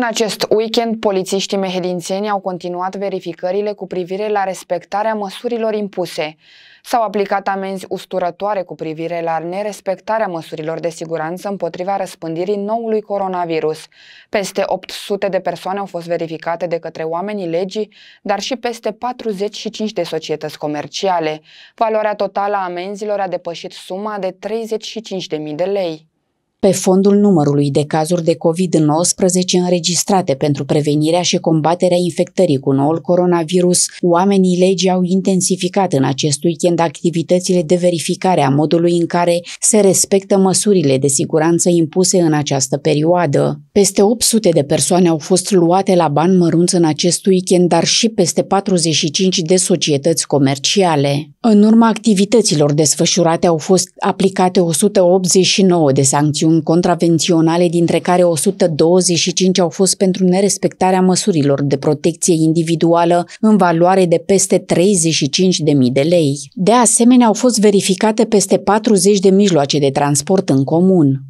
În acest weekend, polițiștii mehedințeni au continuat verificările cu privire la respectarea măsurilor impuse. S-au aplicat amenzi usturătoare cu privire la nerespectarea măsurilor de siguranță împotriva răspândirii noului coronavirus. Peste 800 de persoane au fost verificate de către oamenii legii, dar și peste 45 de societăți comerciale. Valoarea totală a amenzilor a depășit suma de 35.000 de lei. Pe fondul numărului de cazuri de COVID-19 înregistrate pentru prevenirea și combaterea infectării cu noul coronavirus, oamenii legii au intensificat în acest weekend activitățile de verificare a modului în care se respectă măsurile de siguranță impuse în această perioadă. Peste 800 de persoane au fost luate la bani mărunți în acest weekend, dar și peste 45 de societăți comerciale. În urma activităților desfășurate au fost aplicate 189 de sancțiuni contravenționale, dintre care 125 au fost pentru nerespectarea măsurilor de protecție individuală în valoare de peste 35.000 de lei. De asemenea, au fost verificate peste 40 de mijloace de transport în comun.